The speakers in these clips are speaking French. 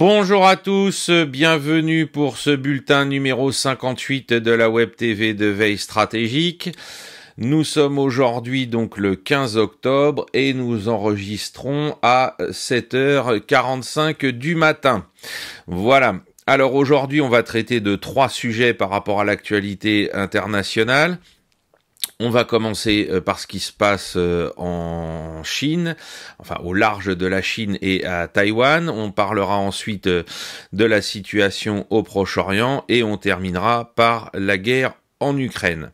Bonjour à tous, bienvenue pour ce bulletin numéro 58 de la Web TV de Veille Stratégique. Nous sommes aujourd'hui donc le 15 octobre et nous enregistrons à 7h45 du matin. Voilà. Alors aujourd'hui, on va traiter de trois sujets par rapport à l'actualité internationale. On va commencer euh, par ce qui se passe euh, en Chine, enfin au large de la Chine et à Taïwan. On parlera ensuite euh, de la situation au Proche-Orient et on terminera par la guerre en Ukraine.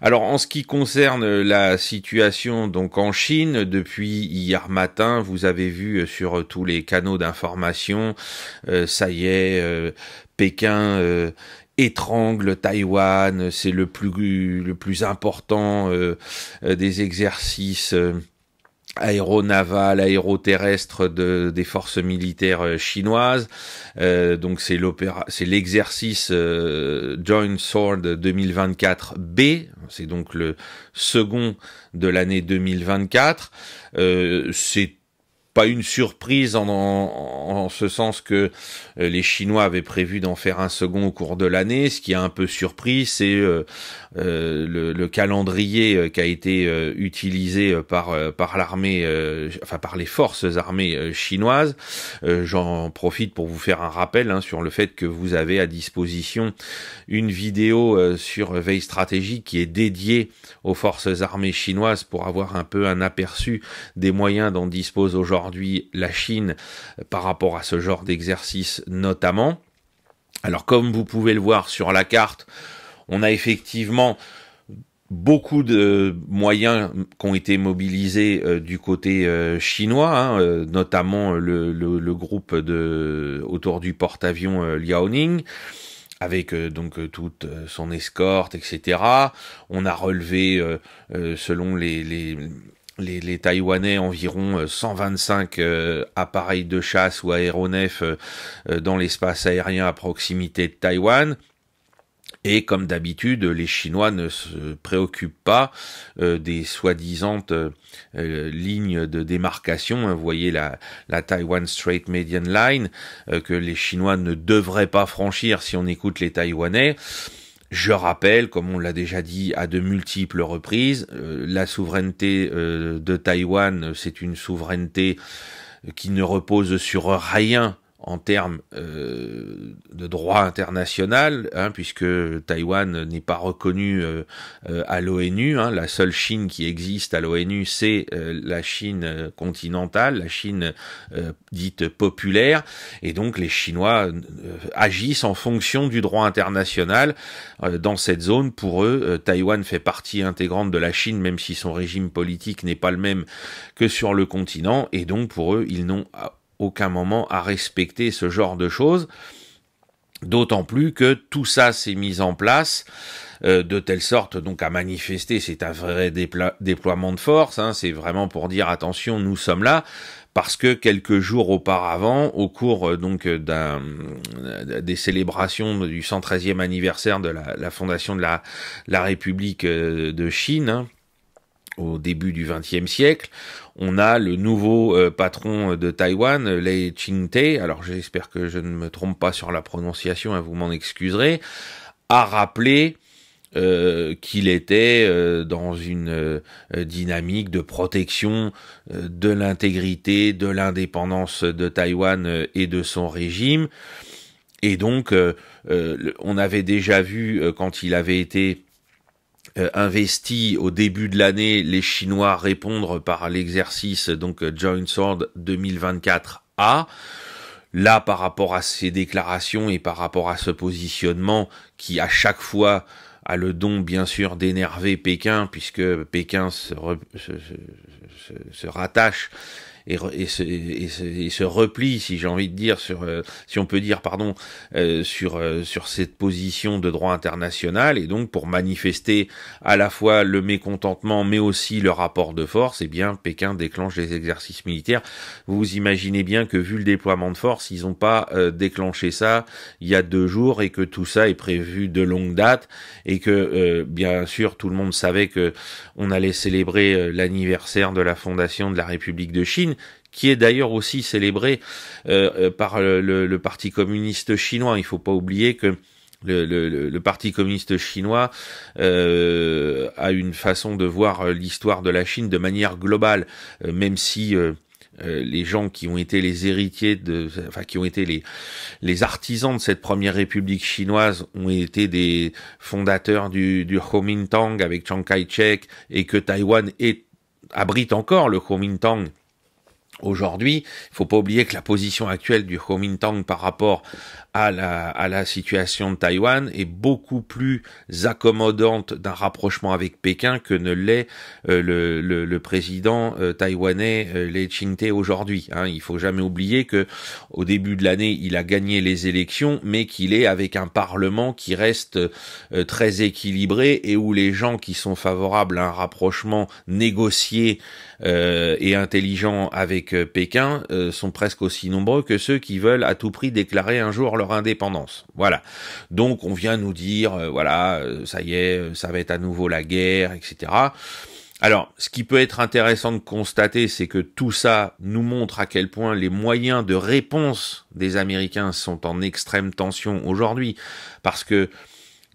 Alors en ce qui concerne la situation donc en Chine, depuis hier matin, vous avez vu sur tous les canaux d'information, ça y est, Pékin étrangle Taïwan, c'est le plus, le plus important euh, euh, des exercices euh, aéronaval, aéroterrestre de, des forces militaires chinoises. donc c'est l'opéra, c'est l'exercice Joint Sword 2024B. C'est donc le second de l'année 2024. Euh, c'est pas une surprise en, en, ce sens que euh, les Chinois avaient prévu d'en faire un second au cours de l'année. Ce qui a un peu surpris, c'est euh, euh, le, calendrier qui a été utilisé par par l'armée, enfin par les forces armées chinoises. J'en profite pour vous faire un rappel hein, sur le fait que vous avez à disposition une vidéo sur veille stratégique qui est dédiée aux forces armées chinoises pour avoir un peu un aperçu des moyens dont dispose aujourd'hui la Chine euh, par rapport à ce genre d'exercice notamment. Alors comme vous pouvez le voir sur la carte, on a effectivement beaucoup de moyens qui ont été mobilisés euh, du côté euh, chinois, hein, notamment le, groupe autour du porte-avions Liaoning avec donc toute son escorte, etc. On a relevé, selon les les, les, Taïwanais environ 125 euh, euh, appareils de chasse ou aéronefs euh, dans l'espace aérien à proximité de Taïwan. Et comme d'habitude, les Chinois ne se préoccupent pas des soi disant lignes de démarcation. vous hein, voyez la, la, Taiwan Strait Median Line que les Chinois ne devraient pas franchir si on écoute les Taïwanais. Je rappelle, comme on l'a déjà dit à de multiples reprises, euh, la souveraineté euh, de Taïwan, c'est une souveraineté qui ne repose sur rien en termes euh, de droit international, hein, puisque Taïwan n'est pas reconnu euh, euh, à l'ONU. Hein. la seule Chine qui existe à l'ONU, c'est la Chine continentale, la Chine dite populaire, et donc les Chinois agissent en fonction du droit international dans cette zone. Pour eux, Taïwan fait partie intégrante de la Chine, même si son régime politique n'est pas le même que sur le continent, et donc pour eux, ils n'ont aucun moment à respecter ce genre de choses. D'autant plus que tout ça s'est mis en place euh, de telle sorte donc à manifester, c'est un vrai déploiement de force, hein. c'est vraiment pour dire attention, nous sommes là, parce que quelques jours auparavant, au cours euh, donc euh, des célébrations du 113e anniversaire de la, fondation de la, la République de Chine, hein, au début du XXe siècle, on a le nouveau euh, patron euh, de Taïwan, euh, Lei Ching-te, alors j'espère que je ne me trompe pas sur la prononciation, vous m'en excuserez, a rappelé qu'il était dans une dynamique de protection de l'intégrité, de l'indépendance de Taïwan et de son régime. Et donc, on avait déjà vu quand il avait été euh, investi au début de l'année, les Chinois répondre par l'exercice donc Joint Sword 2024A. Là, par rapport à ces déclarations et par rapport à ce positionnement qui à chaque fois a le don bien sûr d'énerver Pékin, puisque Pékin se rattache et, et, se, et, replie, si j'ai envie de dire, sur, euh, si on peut dire, pardon, euh, sur, euh, sur cette position de droit international, et donc pour manifester à la fois le mécontentement, mais aussi le rapport de force, eh bien, Pékin déclenche les exercices militaires. Vous imaginez bien que vu le déploiement de force, ils n'ont pas déclenché ça il y a deux jours et que tout ça est prévu de longue date et que bien sûr tout le monde savait que on allait célébrer l'anniversaire de la fondation de la République de Chine, qui est d'ailleurs aussi célébré euh, euh, par le, Parti communiste chinois. Il ne faut pas oublier que le, Parti communiste chinois euh, a une façon de voir l'histoire de la Chine de manière globale, même si les gens qui ont été les héritiers de, enfin qui ont été les artisans de cette première République chinoise ont été des fondateurs du, du Kuomintang avec Chiang Kai-shek et que Taïwan abrite encore le Kuomintang Aujourd'hui, il faut pas oublier que la position actuelle du Kuomintang par rapport à la, à la situation de Taïwan est beaucoup plus accommodante d'un rapprochement avec Pékin que ne l'est euh, le, le, le, président euh, taïwanais Le euh, Lei ching aujourd'hui. Hein. Il faut jamais oublier que au début de l'année, il a gagné les élections, mais qu'il est avec un parlement qui reste très équilibré et où les gens qui sont favorables à un rapprochement négocié et intelligent avec Pékin sont presque aussi nombreux que ceux qui veulent à tout prix déclarer un jour leur indépendance. Voilà. Donc on vient nous dire, euh, voilà, euh, ça y est, euh, ça va être à nouveau la guerre, etc. Alors, ce qui peut être intéressant de constater, c'est que tout ça nous montre à quel point les moyens de réponse des Américains sont en extrême tension aujourd'hui, parce que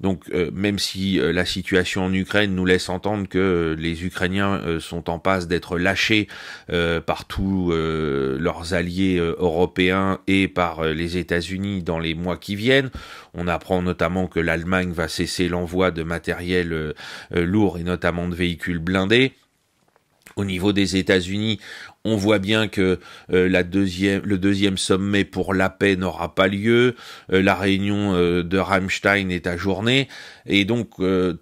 donc euh, même si euh, la situation en Ukraine nous laisse entendre que euh, les Ukrainiens sont en passe d'être lâchés par tous leurs alliés européens et par les États-Unis dans les mois qui viennent, on apprend notamment que l'Allemagne va cesser l'envoi de matériel lourd et notamment de véhicules blindés. Au niveau des États-Unis, on voit bien que euh, la deuxième, le deuxième sommet pour la paix n'aura pas lieu, euh, la réunion euh, de Rammstein est ajournée, et donc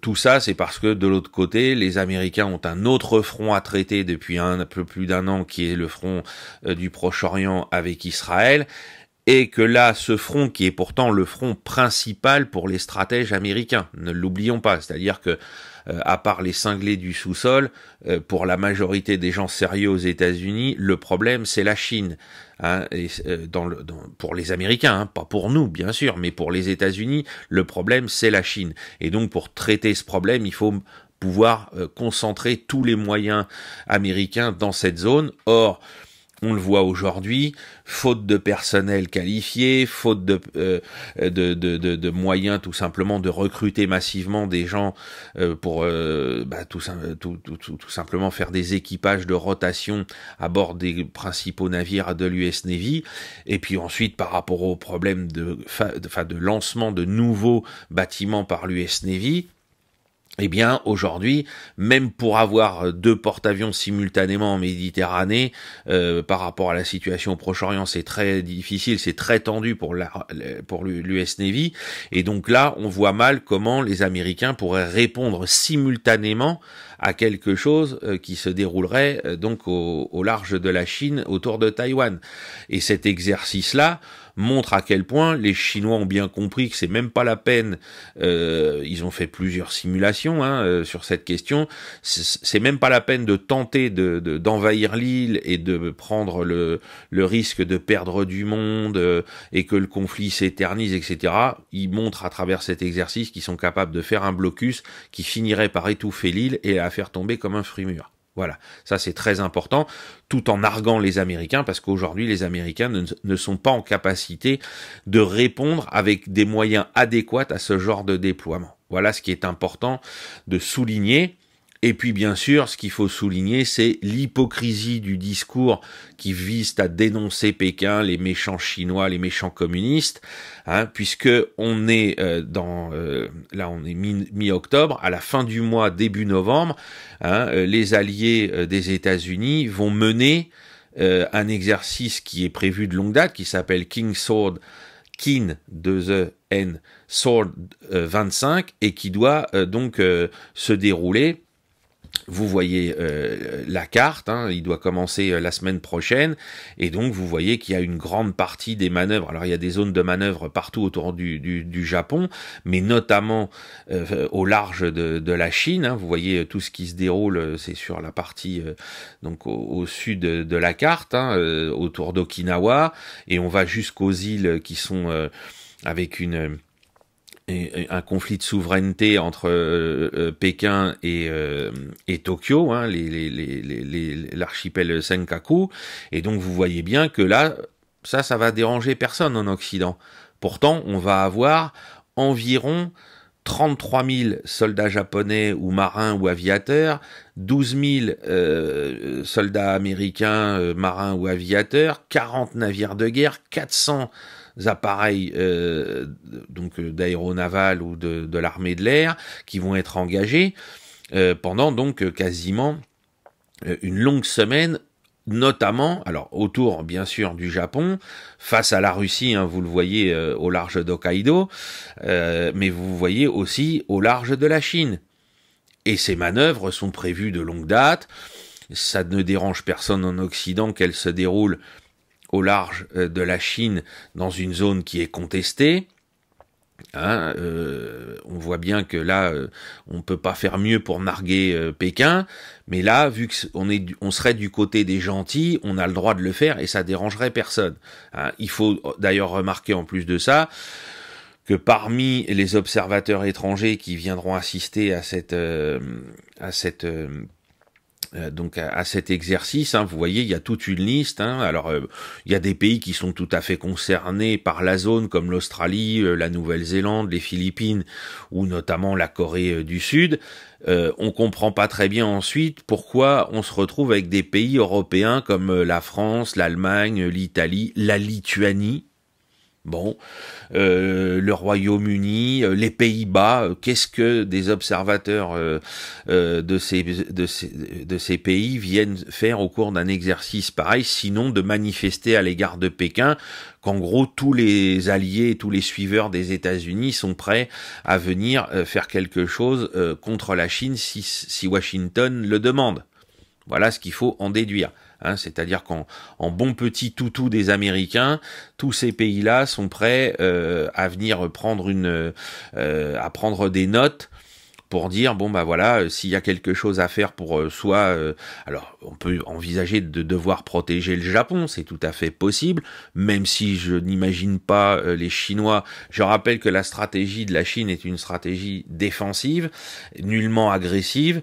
tout ça c'est parce que de l'autre côté, les Américains ont un autre front à traiter depuis un peu plus d'un an, qui est le front du Proche-Orient avec Israël, et que là, ce front qui est pourtant le front principal pour les stratèges américains, ne l'oublions pas, c'est-à-dire que euh, à part les cinglés du sous-sol, euh, pour la majorité des gens sérieux aux États-Unis, le problème c'est la Chine. Hein, euh, pour les Américains, hein, pas pour nous bien sûr, mais pour les États-Unis, le problème c'est la Chine. Et donc pour traiter ce problème, il faut pouvoir concentrer tous les moyens américains dans cette zone. Or, on le voit aujourd'hui, faute de personnel qualifié, faute de, euh, de, moyens tout simplement de recruter massivement des gens euh, pour euh, bah, tout, simplement faire des équipages de rotation à bord des principaux navires de l'US Navy. Et puis ensuite, par rapport au problème de, de, de lancement de nouveaux bâtiments par l'US Navy, eh bien, aujourd'hui, même pour avoir euh, deux porte-avions simultanément en Méditerranée, euh, par rapport à la situation au Proche-Orient, c'est très difficile, c'est très tendu pour l'US Navy. Et donc là, on voit mal comment les Américains pourraient répondre simultanément à quelque chose euh, qui se déroulerait donc au large de la Chine, autour de Taïwan. Et cet exercice-là, montre à quel point les Chinois ont bien compris que c'est même pas la peine. Euh, ils ont fait plusieurs simulations hein, euh, sur cette question. C'est même pas la peine de tenter d'envahir de, l'île et de prendre le, le, risque de perdre du monde euh, et que le conflit s'éternise, etc. Ils montrent à travers cet exercice qu'ils sont capables de faire un blocus qui finirait par étouffer l'île et la faire tomber comme un fruit mûr. Voilà, ça c'est très important, tout en arguant les Américains, parce qu'aujourd'hui les Américains ne, ne, sont pas en capacité de répondre avec des moyens adéquats à ce genre de déploiement. Voilà ce qui est important de souligner. Et puis bien sûr, ce qu'il faut souligner, c'est l'hypocrisie du discours qui vise à dénoncer Pékin, les méchants chinois, les méchants communistes, hein, puisque on est euh, dans euh, là on est mi-octobre, à la fin du mois, début novembre, hein, euh, les alliés des États-Unis vont mener un exercice qui est prévu de longue date, qui s'appelle King Sword Kin 2 the N Sword 25 et qui doit donc se dérouler vous voyez euh, la carte, hein, il doit commencer euh, la semaine prochaine, et donc vous voyez qu'il y a une grande partie des manœuvres. Alors il y a des zones de manœuvre partout autour du, du, du Japon, mais notamment euh, au large de, la Chine. Hein. vous voyez tout ce qui se déroule, c'est sur la partie donc au, sud de, la carte, hein, autour d'Okinawa, et on va jusqu'aux îles qui sont avec une un conflit de souveraineté entre euh, euh, Pékin et, euh, Tokyo, hein, l'archipel Senkaku. Et donc vous voyez bien que là, ça, ça va déranger personne en Occident. Pourtant, on va avoir environ 33 000 soldats japonais ou marins ou aviateurs, 12 000 euh, soldats américains, euh, marins ou aviateurs, 40 navires de guerre, 400 appareils euh, donc d'aéronaval ou de, de l'armée de l'air qui vont être engagés pendant donc quasiment une longue semaine notamment, alors autour bien sûr du Japon, face à la Russie, hein, vous le voyez euh, au large d'Hokkaido, euh, mais vous voyez aussi au large de la Chine. Et ces manœuvres sont prévues de longue date, ça ne dérange personne en Occident qu'elles se déroulent au large euh, de la Chine dans une zone qui est contestée, Hein, euh, on voit bien que là, euh, on peut pas faire mieux pour narguer euh, Pékin, mais là, vu qu'on est, on serait du côté des gentils, on a le droit de le faire et ça dérangerait personne. Hein. Il faut d'ailleurs remarquer en plus de ça que parmi les observateurs étrangers qui viendront assister à cette, à cette euh, donc à, cet exercice, hein, vous voyez, il y a toute une liste. Hein. alors, euh, il y a des pays qui sont tout à fait concernés par la zone, comme l'Australie, euh, la Nouvelle-Zélande, les Philippines, ou notamment la Corée du Sud. on comprend pas très bien ensuite pourquoi on se retrouve avec des pays européens comme la France, l'Allemagne, l'Italie, la Lituanie, Bon, euh, le Royaume-Uni, euh, les Pays-Bas, euh, qu'est-ce que des observateurs de, ces, de, ces, pays viennent faire au cours d'un exercice pareil, sinon de manifester à l'égard de Pékin qu'en gros tous les alliés, tous les suiveurs des États-Unis sont prêts à venir faire quelque chose contre la Chine si Washington le demande. Voilà ce qu'il faut en déduire. Hein, c'est-à-dire qu'en bon petit toutou des Américains, tous ces pays-là sont prêts euh, à venir prendre une, euh, à prendre des notes pour dire bon bah voilà euh, s'il y a quelque chose à faire pour euh, soit alors on peut envisager de devoir protéger le Japon c'est tout à fait possible même si je n'imagine pas les Chinois je rappelle que la stratégie de la Chine est une stratégie défensive nullement agressive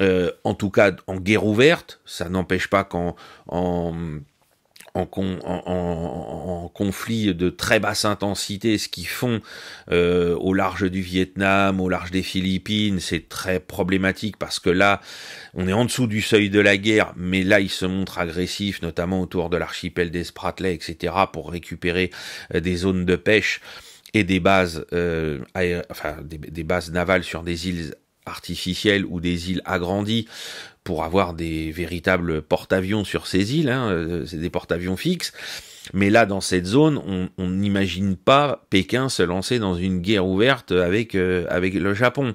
euh, en tout cas en guerre ouverte, ça n'empêche pas qu'en en, conflit de très basse intensité, ce qu'ils font euh, au large du Vietnam, au large des Philippines, c'est très problématique parce que là, on est en dessous du seuil de la guerre, mais là, ils se montrent agressifs, notamment autour de l'archipel des Spratley, etc., pour récupérer euh, des zones de pêche et des bases, des, bases navales sur des îles artificielles ou des îles agrandies pour avoir des véritables porte-avions sur ces îles, hein, euh, c'est des porte-avions fixes. Mais là, dans cette zone, on n'imagine pas Pékin se lancer dans une guerre ouverte avec, euh, avec le Japon.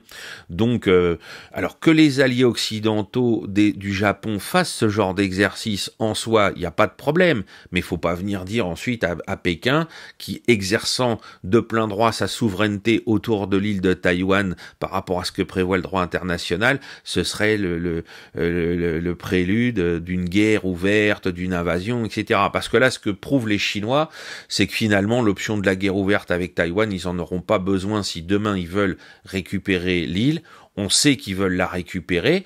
Donc, euh, alors que les alliés occidentaux des, du Japon fassent ce genre d'exercice en soi, il n'y a pas de problème. Mais il faut pas venir dire ensuite à, à, Pékin, qui exerçant de plein droit sa souveraineté autour de l'île de Taïwan par rapport à ce que prévoit le droit international, ce serait le, le, euh, le, le prélude d'une guerre ouverte, d'une invasion, etc. Parce que là, ce que prouve les Chinois, c'est que finalement l'option de la guerre ouverte avec Taïwan, ils en auront pas besoin si demain ils veulent récupérer l'île. On sait qu'ils veulent la récupérer.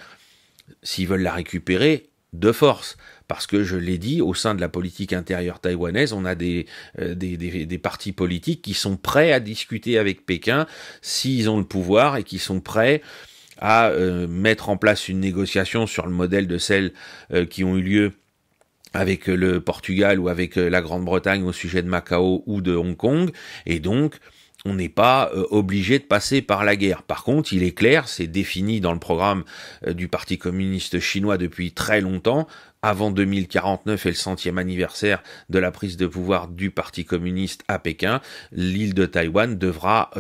S'ils veulent la récupérer, de force. Parce que je l'ai dit, au sein de la politique intérieure taïwanaise, on a des, euh, des, partis politiques qui sont prêts à discuter avec Pékin s'ils ont le pouvoir et qui sont prêts à euh, mettre en place une négociation sur le modèle de celles euh, qui ont eu lieu avec euh, le Portugal ou avec euh, la Grande-Bretagne au sujet de Macao ou de Hong Kong. Et donc, on n'est pas euh, obligé de passer par la guerre. Par contre, il est clair, c'est défini dans le programme du Parti communiste chinois depuis très longtemps, avant 2049 et le centième anniversaire de la prise de pouvoir du Parti communiste à Pékin, l'île de Taïwan devra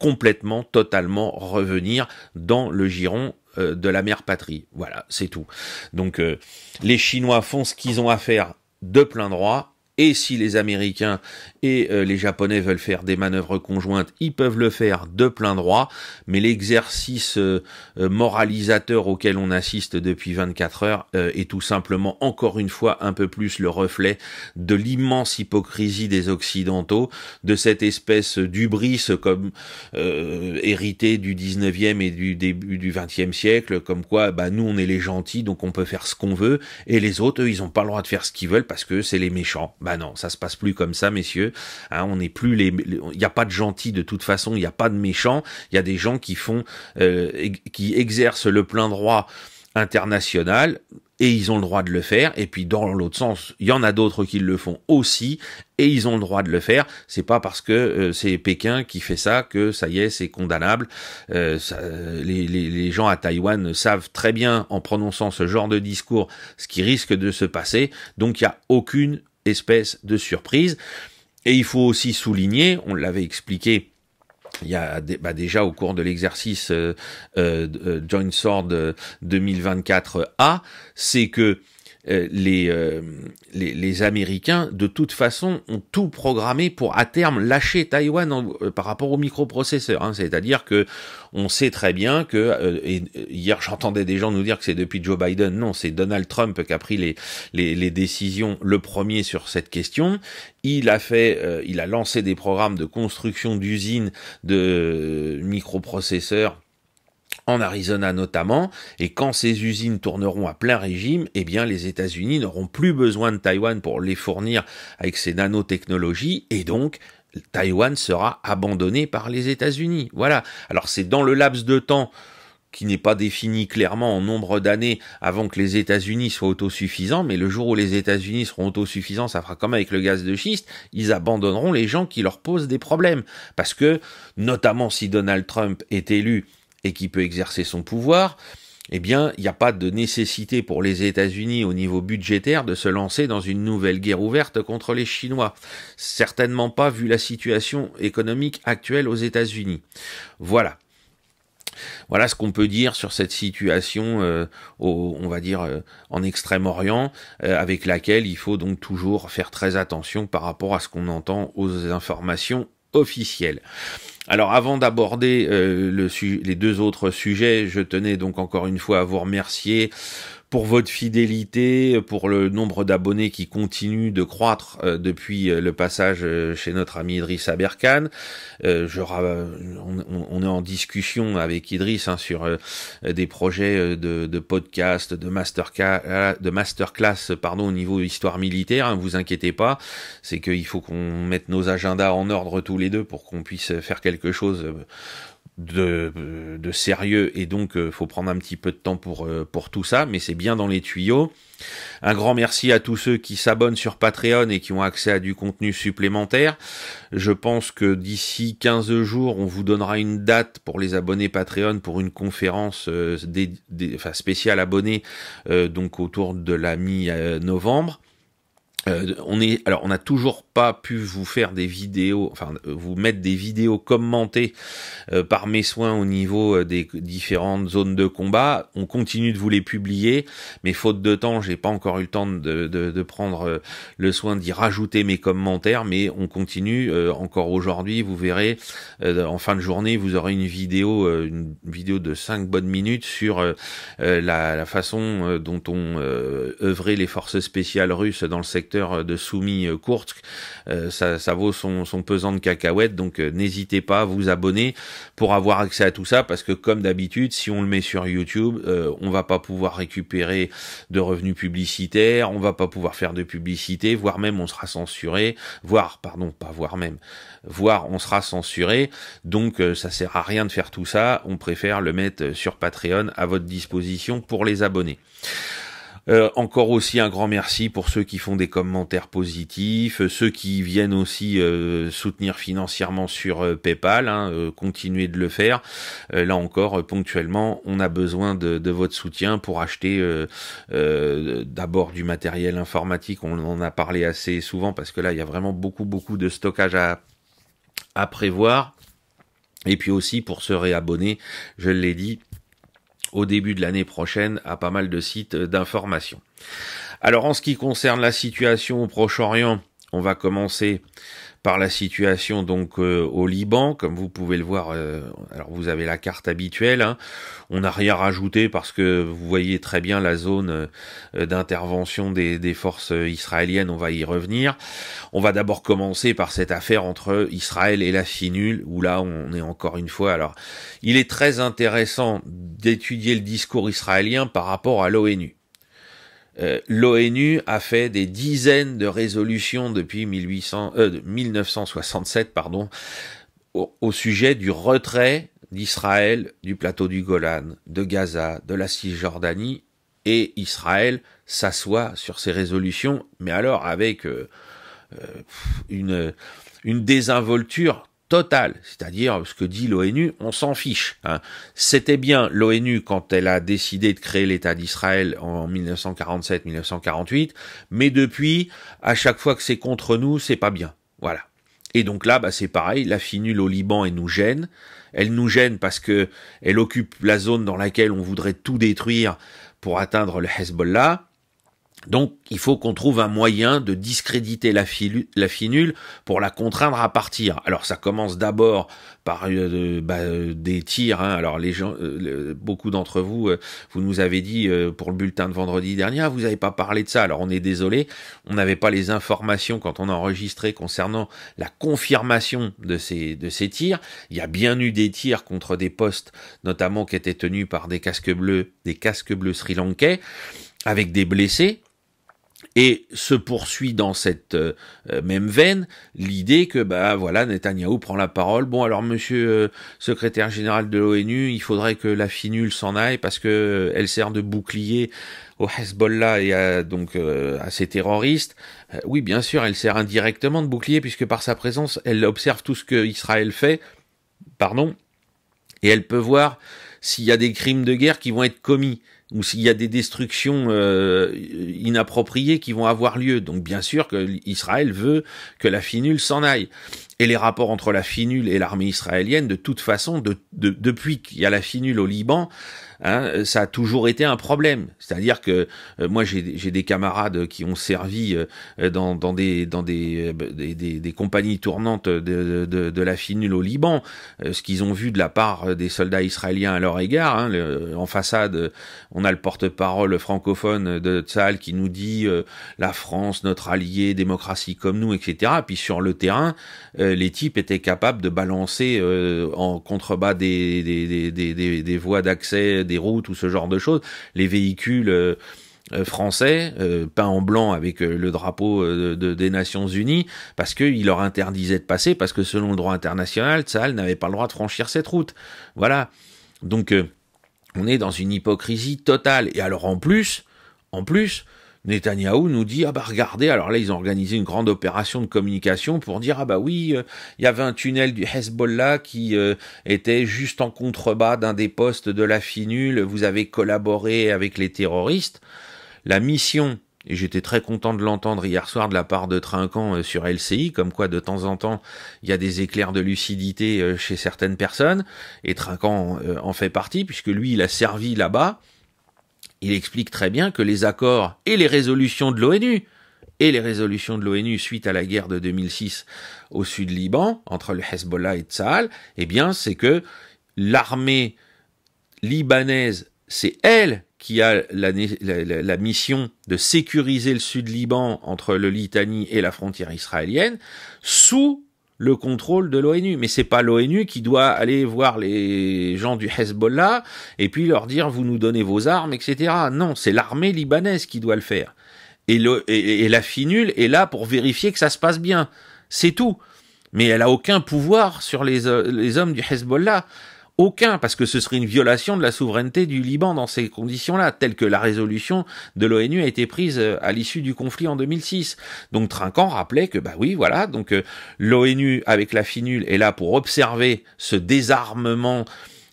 complètement, totalement revenir dans le giron euh, de la mère patrie. Voilà, c'est tout. Donc, euh, les Chinois font ce qu'ils ont à faire de plein droit. Et si les Américains et euh, les Japonais veulent faire des manœuvres conjointes, ils peuvent le faire de plein droit. Mais l'exercice euh, euh, moralisateur auquel on assiste depuis 24 heures est tout simplement encore une fois un peu plus le reflet de l'immense hypocrisie des Occidentaux, de cette espèce d'ubris comme hérité du 19e et du début du 20e siècle, comme quoi bah, nous on est les gentils donc on peut faire ce qu'on veut et les autres eux ils n'ont pas le droit de faire ce qu'ils veulent parce que c'est les méchants. Bah, ah non, ça se passe plus comme ça, messieurs. Hein, on n'est plus les, il n'y a pas de gentils de toute façon, il n'y a pas de méchants. Il y a des gens qui font, euh, qui exercent le plein droit international et ils ont le droit de le faire. Et puis dans l'autre sens, il y en a d'autres qui le font aussi et ils ont le droit de le faire. C'est pas parce que euh, c'est Pékin qui fait ça que ça y est, c'est condamnable. Euh, les, les, gens à Taïwan savent très bien en prononçant ce genre de discours ce qui risque de se passer. Donc il n'y a aucune espèce de surprise. Et il faut aussi souligner, on l'avait expliqué il y a bah, déjà au cours de l'exercice euh, euh, euh, Joint Sword 2024A, c'est que euh, euh, les, les, Américains, de toute façon, ont tout programmé pour à terme lâcher Taïwan euh, par rapport aux microprocesseurs. Hein. C'est-à-dire que on sait très bien que et hier j'entendais des gens nous dire que c'est depuis Joe Biden. Non, c'est Donald Trump qui a pris les, les, les, décisions le premier sur cette question. Il a fait, il a lancé des programmes de construction d'usines de microprocesseurs en Arizona notamment, et quand ces usines tourneront à plein régime, eh bien les États-Unis n'auront plus besoin de Taïwan pour les fournir avec ces nanotechnologies, et donc Taïwan sera abandonné par les États-Unis. Voilà. Alors c'est dans le laps de temps qui n'est pas défini clairement en nombre d'années avant que les États-Unis soient autosuffisants, mais le jour où les États-Unis seront autosuffisants, ça fera comme avec le gaz de schiste, ils abandonneront les gens qui leur posent des problèmes. Parce que, notamment si Donald Trump est élu et qui peut exercer son pouvoir, eh bien, il n'y a pas de nécessité pour les États-Unis au niveau budgétaire de se lancer dans une nouvelle guerre ouverte contre les Chinois. Certainement pas vu la situation économique actuelle aux États-Unis. Voilà. Voilà ce qu'on peut dire sur cette situation, euh, on va dire, euh, en Extrême-Orient, euh, avec laquelle il faut donc toujours faire très attention par rapport à ce qu'on entend aux informations officielles. Alors avant d'aborder euh, les deux autres sujets, je tenais donc encore une fois à vous remercier pour votre fidélité, pour le nombre d'abonnés qui continue de croître euh, depuis euh, le passage euh, chez notre ami Idriss Aberkan. on, est en discussion avec Idriss hein, sur des projets de, de podcast, de, masterclass, de masterclass pardon, au niveau histoire militaire. Hein, vous inquiétez pas, c'est qu'il faut qu'on mette nos agendas en ordre tous les deux pour qu'on puisse faire quelque chose de, sérieux et donc euh, faut prendre un petit peu de temps pour, euh, pour tout ça, mais c'est bien dans les tuyaux. Un grand merci à tous ceux qui s'abonnent sur Patreon et qui ont accès à du contenu supplémentaire. Je pense que d'ici 15 jours, on vous donnera une date pour les abonnés Patreon pour une conférence euh, des, enfin, spéciale abonnés donc autour de la mi-novembre. Euh, on est, alors, on n'a toujours pas pu vous faire des vidéos, enfin, euh, vous mettre des vidéos commentées euh, par mes soins au niveau des différentes zones de combat. On continue de vous les publier, mais faute de temps, j'ai pas encore eu le temps de, de, prendre le soin d'y rajouter mes commentaires, mais on continue encore aujourd'hui. Vous verrez en fin de journée, vous aurez une vidéo, une vidéo de 5 bonnes minutes sur la, la, façon dont on œuvrait les forces spéciales russes dans le secteur de Soumis euh, Kursk, euh, ça, vaut son, son, pesant de cacahuète. donc euh, n'hésitez pas à vous abonner pour avoir accès à tout ça, parce que comme d'habitude, si on le met sur YouTube, on va pas pouvoir récupérer de revenus publicitaires, on va pas pouvoir faire de publicité, voire même on sera censuré, voire, pardon, pas voire même, voire on sera censuré, donc ça sert à rien de faire tout ça, on préfère le mettre sur Patreon à votre disposition pour les abonnés. Euh, encore aussi un grand merci pour ceux qui font des commentaires positifs, euh, ceux qui viennent aussi euh, soutenir financièrement sur PayPal, hein, continuez de le faire. là encore, ponctuellement, on a besoin de, votre soutien pour acheter d'abord du matériel informatique, on en a parlé assez souvent parce que là, il y a vraiment beaucoup, beaucoup de stockage à, à prévoir. Et puis aussi pour se réabonner, je l'ai dit, au début de l'année prochaine à pas mal de sites d'information. Alors en ce qui concerne la situation au Proche-Orient, on va commencer par la situation donc euh, au Liban, comme vous pouvez le voir. Euh, alors vous avez la carte habituelle. Hein. On n'a rien rajouté parce que vous voyez très bien la zone euh, d'intervention des, forces israéliennes. On va y revenir. On va d'abord commencer par cette affaire entre Israël et la Finule, où là on est encore une fois. Alors il est très intéressant d'étudier le discours israélien par rapport à l'ONU. Euh, l'ONU a fait des dizaines de résolutions depuis 1800, 1967 euh, pardon, au, sujet du retrait d'Israël du plateau du Golan, de Gaza, de la Cisjordanie, et Israël s'assoit sur ces résolutions, mais alors avec euh, une, une désinvolture total, c'est-à-dire ce que dit l'ONU, on s'en fiche. Hein. C'était bien l'ONU quand elle a décidé de créer l'État d'Israël en 1947-1948, mais depuis, à chaque fois que c'est contre nous, c'est pas bien. Voilà. Et donc là, bah, c'est pareil, la finule au Liban, elle nous gêne. Elle nous gêne parce que elle occupe la zone dans laquelle on voudrait tout détruire pour atteindre le Hezbollah. Donc il faut qu'on trouve un moyen de discréditer la, finule pour la contraindre à partir. Alors ça commence d'abord par euh, bah, euh, des tirs. Hein. Alors les gens, euh, beaucoup d'entre vous, vous nous avez dit pour le bulletin de vendredi dernier, ah, vous n'avez pas parlé de ça. Alors on est désolé, on n'avait pas les informations quand on a enregistré concernant la confirmation de ces, de ces tirs. Il y a bien eu des tirs contre des postes, notamment qui étaient tenus par des casques bleus, des casques bleus sri-lankais, avec des blessés. Et se poursuit dans cette euh, euh, même veine l'idée que bah voilà Netanyahu prend la parole. Bon alors Monsieur euh, secrétaire général de l'ONU, il faudrait que la finule s'en aille parce que elle sert de bouclier au Hezbollah et à, donc à ces terroristes. oui bien sûr, elle sert indirectement de bouclier puisque par sa présence, elle observe tout ce que Israël fait. Pardon. Et elle peut voir s'il y a des crimes de guerre qui vont être commis ou s'il y a des destructions euh, inappropriées qui vont avoir lieu. Donc bien sûr que Israël veut que la finule s'en aille. Et les rapports entre la finule et l'armée israélienne, de toute façon, depuis qu'il y a la finule au Liban, hein, euh, ça a toujours été un problème. C'est-à-dire que euh, moi, j'ai des camarades qui ont servi euh, dans, dans, des, dans bah, des, des, des, compagnies tournantes de, de, de, la finule au Liban, ce qu'ils ont vu de la part des soldats israéliens à leur égard. Hein, en façade, on a le porte-parole francophone de Tzal qui nous dit la France, notre allié, démocratie comme nous, etc. Puis sur le terrain, les types étaient capables de balancer en contrebas des, des, des, des, des voies d'accès des routes ou ce genre de choses, les véhicules euh, euh, français, euh, peints en blanc avec le drapeau des Nations Unies, parce qu'il leur interdisait de passer, parce que selon le droit international, Tsahal n'avait pas le droit de franchir cette route. Voilà. Donc, on est dans une hypocrisie totale. Et alors, en plus, en plus, Netanyahou nous dit ah bah regardez alors là ils ont organisé une grande opération de communication pour dire ah bah oui euh, il y avait un tunnel du Hezbollah qui euh, était juste en contrebas d'un des postes de la Finule, vous avez collaboré avec les terroristes la mission et j'étais très content de l'entendre hier soir de la part de Trinquant euh, sur LCI, comme quoi de temps en temps il y a des éclairs de lucidité chez certaines personnes, et Trinquant en fait partie, puisque lui il a servi là-bas, il explique très bien que les accords et les résolutions de l'ONU, et les résolutions de l'ONU suite à la guerre de 2006 au sud Liban, entre le Hezbollah et Tsahal, eh bien, c'est que l'armée libanaise, c'est elle qui a la, mission de sécuriser le sud Liban entre le Litanie et la frontière israélienne, sous le contrôle de l'ONU. Mais c'est pas l'ONU qui doit aller voir les gens du Hezbollah et puis leur dire vous nous donnez vos armes, etc. Non, c'est l'armée libanaise qui doit le faire. Et, la finule est là pour vérifier que ça se passe bien. C'est tout. Mais elle a aucun pouvoir sur les euh, hommes du Hezbollah. Aucun, parce que ce serait une violation de la souveraineté du Liban dans ces conditions-là, telles que la résolution de l'ONU a été prise euh, à l'issue du conflit en 2006. Donc Trinquant rappelait que, bah oui, voilà, donc euh, l'ONU avec la finule est là pour observer ce désarmement,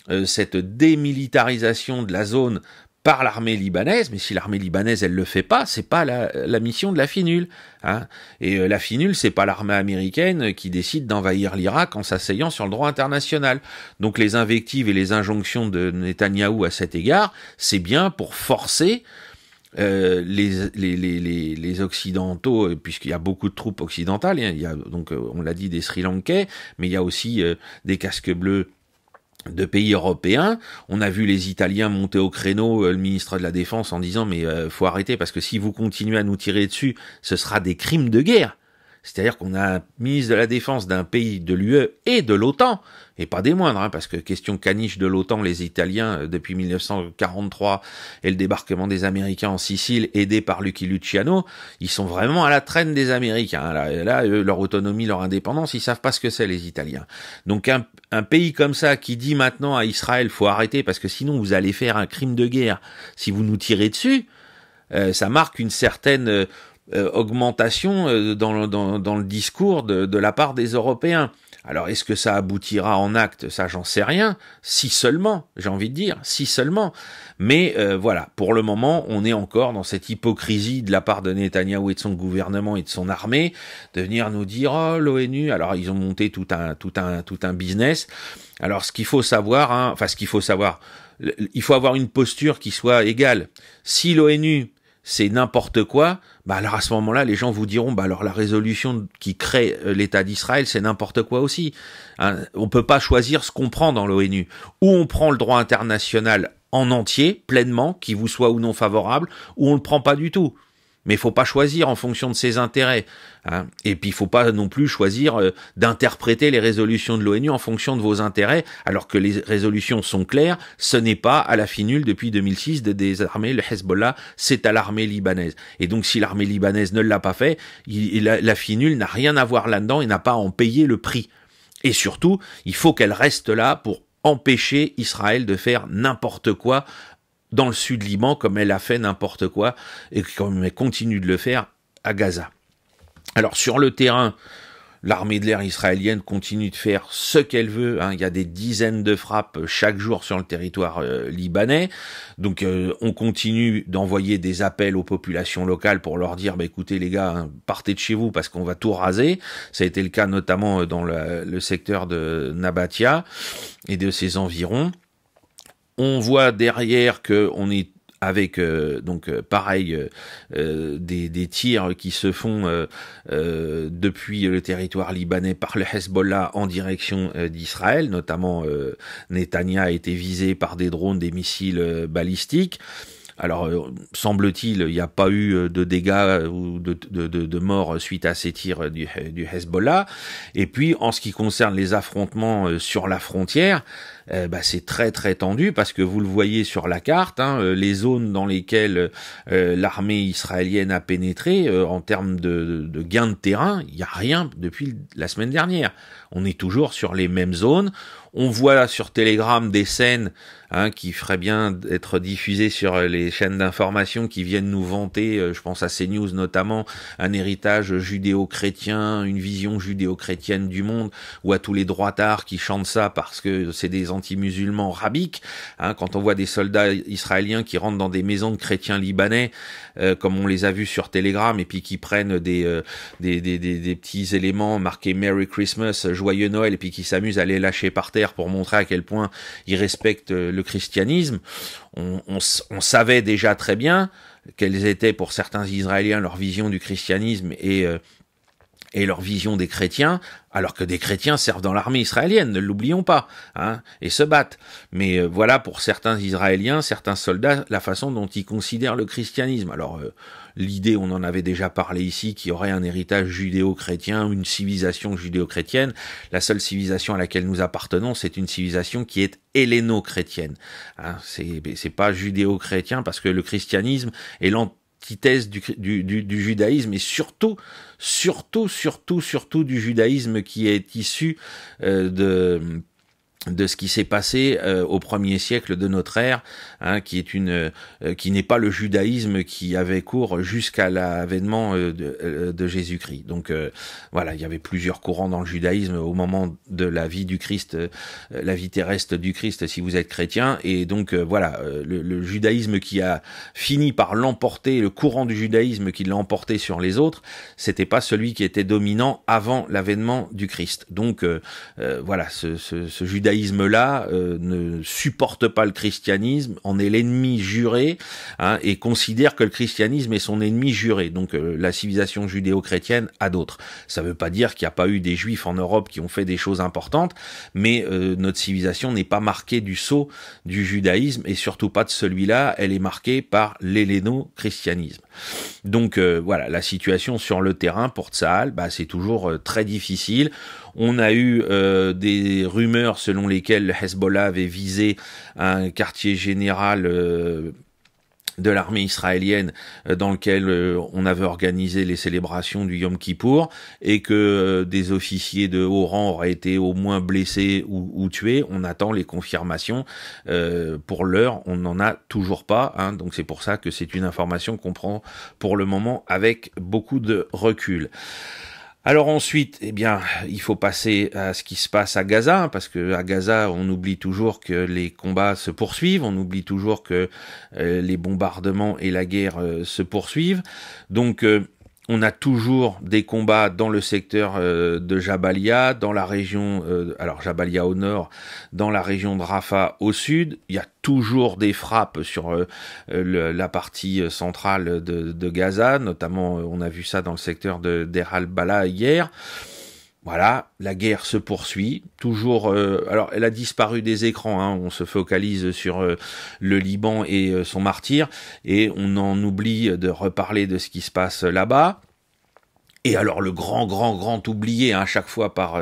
euh, cette démilitarisation de la zone par l'armée libanaise, mais si l'armée libanaise elle le fait pas, c'est pas la, mission de la finule. Hein. Et euh, la finule c'est pas l'armée américaine qui décide d'envahir l'Irak en s'asseyant sur le droit international. Donc les invectives et les injonctions de Netanyahou à cet égard, c'est bien pour forcer euh, les, les, les, les, occidentaux, euh, puisqu'il y a beaucoup de troupes occidentales, hein. il y a donc euh, on l'a dit des Sri Lankais, mais il y a aussi des casques bleus de pays européens. On a vu les Italiens monter au créneau, euh, le ministre de la Défense, en disant mais euh, faut arrêter parce que si vous continuez à nous tirer dessus, ce sera des crimes de guerre. C'est-à-dire qu'on a un ministre de la Défense d'un pays de l'UE et de l'OTAN, et pas des moindres, hein, parce que question caniche de l'OTAN, les Italiens, euh, depuis 1943 et le débarquement des Américains en Sicile, aidés par Lucky Luciano, ils sont vraiment à la traîne des Américains. Là, leur autonomie, leur indépendance, ils savent pas ce que c'est les Italiens. Donc un, un pays comme ça qui dit maintenant à Israël faut arrêter parce que sinon vous allez faire un crime de guerre si vous nous tirez dessus, euh, ça marque une certaine euh, euh, augmentation dans, le discours de la part des Européens. Alors est-ce que ça aboutira en acte Ça, j'en sais rien. Si seulement, j'ai envie de dire, si seulement. Mais euh, voilà, pour le moment, on est encore dans cette hypocrisie de la part de Netanyahu et de son gouvernement et de son armée, de venir nous dire oh l'ONU. Alors ils ont monté tout un tout un tout un business. Alors ce qu'il faut savoir, hein, enfin ce qu'il faut savoir, il faut avoir une posture qui soit égale. Si l'ONU c'est n'importe quoi, bah, alors à ce moment-là, les gens vous diront, bah, alors la résolution qui crée euh, l'État d'Israël, c'est n'importe quoi aussi. On hein. on peut pas choisir ce qu'on prend dans l'ONU. Ou on prend le droit international en entier, pleinement, qui vous soit ou non favorable, ou on le prend pas du tout. Mais il faut pas choisir en fonction de ses intérêts. Hein. Et puis il faut pas non plus choisir euh, d'interpréter les résolutions de l'ONU en fonction de vos intérêts, alors que les résolutions sont claires. Ce n'est pas à la finule depuis 2006 de désarmer le Hezbollah, c'est à l'armée libanaise. Et donc si l'armée libanaise ne l'a pas fait, la finule n'a rien à voir là-dedans et n'a pas à en payer le prix. Et surtout, il faut qu'elle reste là pour empêcher Israël de faire n'importe quoi dans le sud Liban comme elle a fait n'importe quoi et comme elle continue de le faire à Gaza. Alors sur le terrain, l'armée de l'air israélienne continue de faire ce qu'elle veut. Hein. Il y a des dizaines de frappes chaque jour sur le territoire euh, libanais. Donc euh, on continue d'envoyer des appels aux populations locales pour leur dire bah, écoutez les gars, hein, partez de chez vous parce qu'on va tout raser. Ça a été le cas notamment euh, dans le secteur de Nabatia et de ses environs. On voit derrière que on est avec euh, donc euh, pareil euh, des, des, tirs qui se font depuis le territoire libanais par le Hezbollah en direction d'Israël, notamment Netanya a été visé par des drones, des missiles balistiques. Alors, semble-t-il, il n'y a pas eu de dégâts ou de, de, de, morts suite à ces tirs du Hezbollah. Et puis, en ce qui concerne les affrontements sur la frontière, euh, bah, c'est très très tendu parce que vous le voyez sur la carte, hein, euh, les zones dans lesquelles euh, l'armée israélienne a pénétré en termes de, de gains de terrain, il n'y a rien depuis la semaine dernière. On est toujours sur les mêmes zones. On voit sur Telegram des scènes hein, qui ferait bien d'être diffusé sur les chaînes d'information qui viennent nous vanter, euh, je pense à CNews notamment, un héritage judéo-chrétien, une vision judéo-chrétienne du monde, ou à tous les droits d'art qui chantent ça parce que c'est des anti-musulmans rabiques. Hein. quand on voit des soldats israéliens qui rentrent dans des maisons de chrétiens libanais, euh, comme on les a vus sur Telegram, et puis qui prennent euh, des, des, des, des, petits éléments marqués Merry Christmas, Joyeux Noël, et puis qui s'amusent à les lâcher par terre pour montrer à quel point ils respectent euh, le christianisme. On, on savait déjà très bien quelles étaient pour certains Israéliens leur vision du christianisme et et leur vision des chrétiens, alors que des chrétiens servent dans l'armée israélienne, ne l'oublions pas, hein, et se battent. Mais euh, voilà pour certains Israéliens, certains soldats, la façon dont ils considèrent le christianisme. Alors euh, l'idée, on en avait déjà parlé ici, qu'il y aurait un héritage judéo-chrétien, une civilisation judéo-chrétienne. La seule civilisation à laquelle nous appartenons, c'est une civilisation qui est helléno-chrétienne. Hein, c'est pas judéo-chrétien parce que le christianisme est l'ant. Thèse du, du, du, judaïsme et surtout, surtout, surtout, surtout du judaïsme qui est issu euh, de de ce qui s'est passé euh, au premier siècle de notre ère hein, qui est une, euh, qui n'est pas le judaïsme qui avait cours jusqu'à l'avènement euh, euh, de, Jésus-Christ. Donc voilà, il y avait plusieurs courants dans le judaïsme au moment de la vie du Christ, la vie terrestre du Christ, si vous êtes chrétien. Et donc voilà, le, judaïsme qui a fini par l'emporter, le courant du judaïsme qui l'a emporté sur les autres, c'était pas celui qui était dominant avant l'avènement du Christ. Donc voilà, ce, ce, ce judaïsme-là ne supporte pas le christianisme, en est l'ennemi juré hein, et considère que le christianisme est son ennemi juré, donc euh, la civilisation judéo-chrétienne a d'autres. Ça ne veut pas dire qu'il n'y a pas eu des juifs en Europe qui ont fait des choses importantes, mais euh, notre civilisation n'est pas marquée du sceau du judaïsme et surtout pas de celui-là, elle est marquée par lhéléno christianisme donc euh, voilà, la situation sur le terrain, pour Saal, bah, c'est toujours euh, très difficile. On a eu euh, des rumeurs selon lesquelles le Hezbollah avait visé un quartier général de l'armée israélienne euh, dans lequel euh, on avait organisé les célébrations du Yom Kippour et que euh, des officiers de haut rang auraient été au moins blessés ou, tués. On attend les confirmations. pour l'heure, on n'en a toujours pas. Hein. donc c'est pour ça que c'est une information qu'on prend pour le moment avec beaucoup de recul. Alors ensuite, eh bien, il faut passer à ce qui se passe à Gaza, parce que à Gaza, on oublie toujours que les combats se poursuivent, on oublie toujours que euh, les bombardements et la guerre euh, se poursuivent. Donc euh, on a toujours des combats dans le secteur euh, de Jabalia, dans la région, euh, alors Jabalia au nord, dans la région de Rafah au sud. Il y a toujours des frappes sur euh, la partie centrale de, de, Gaza, notamment on a vu ça dans le secteur de d'Er al-Bala hier. Voilà, la guerre se poursuit. Toujours, euh, alors elle a disparu des écrans. Hein. on se focalise sur euh, le Liban et euh, son martyr, et on en oublie de reparler de ce qui se passe là-bas. Et alors le grand, grand, grand oublié, hein, à chaque fois par,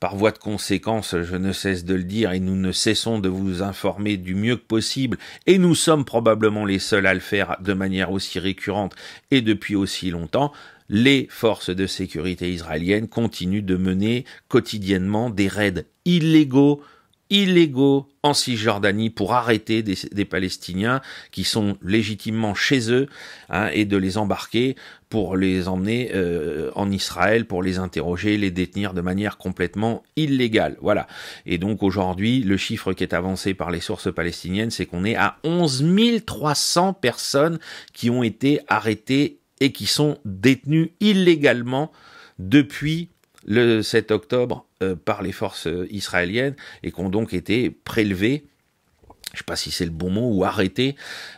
par voie de conséquence, je ne cesse de le dire, et nous ne cessons de vous informer du mieux que possible, et nous sommes probablement les seuls à le faire de manière aussi récurrente et depuis aussi longtemps, les forces de sécurité israéliennes continuent de mener quotidiennement des raids illégaux illégaux en Cisjordanie pour arrêter des, Palestiniens qui sont légitimement chez eux hein, et de les embarquer pour les emmener euh, en Israël, pour les interroger, les détenir de manière complètement illégale. Voilà. Et donc aujourd'hui, le chiffre qui est avancé par les sources palestiniennes, c'est qu'on est à 11 300 personnes qui ont été arrêtées et qui sont détenus illégalement depuis le 7 octobre euh, par les forces euh, israéliennes et qui ont donc été prélevés je ne sais pas si c'est le bon mot, ou arrêtés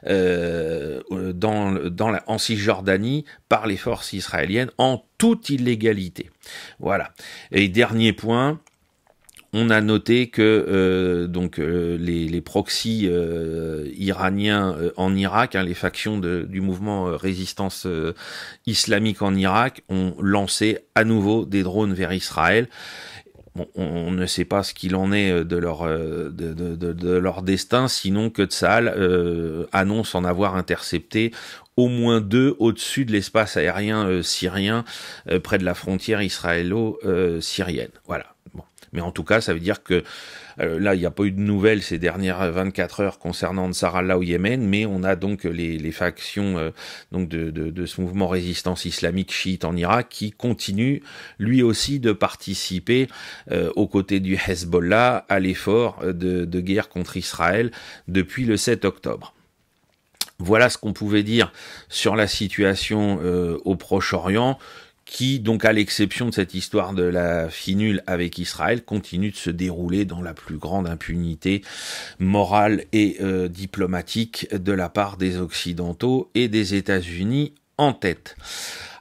euh, dans, la, en Cisjordanie par les forces israéliennes en toute illégalité. Voilà. Et dernier point, on a noté que euh, donc euh, les, les, proxys euh, iraniens en Irak, hein, les factions du mouvement résistance islamique en Irak, ont lancé à nouveau des drones vers Israël. on, ne sait pas ce qu'il en est de leur de, de, leur destin, sinon que Tsal annonce en avoir intercepté au moins deux au-dessus de l'espace aérien syrien près de la frontière israélo-syrienne. Voilà. Mais en tout cas, ça veut dire que euh, là, il n'y a pas eu de nouvelles ces dernières 24 heures concernant Sarah au Yémen, mais on a donc les, factions euh, donc de, ce mouvement résistance islamique chiite en Irak qui continue lui aussi de participer euh, aux côtés du Hezbollah à l'effort de, guerre contre Israël depuis le 7 octobre. Voilà ce qu'on pouvait dire sur la situation au Proche-Orient qui, donc à l'exception de cette histoire de la finule avec Israël, continue de se dérouler dans la plus grande impunité morale et euh, diplomatique de la part des Occidentaux et des États-Unis en tête.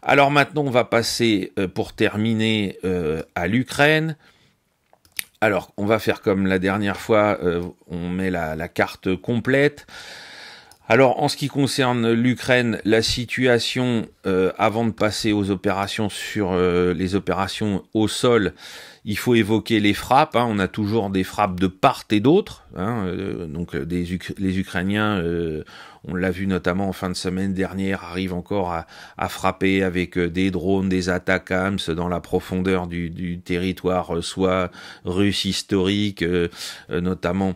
Alors maintenant, on va passer euh, pour terminer euh, à l'Ukraine. Alors, on va faire comme la dernière fois, on met la carte complète. Alors en ce qui concerne l'Ukraine, la situation, euh, avant de passer aux opérations sur euh, les opérations au sol, il faut évoquer les frappes. Hein. On a toujours des frappes de part et d'autre. Hein, euh, donc les Ukrainiens, on l'a vu notamment en fin de semaine dernière, arrivent encore à, frapper avec des drones, des attaques AMS dans la profondeur du, du territoire, soit russe historique, notamment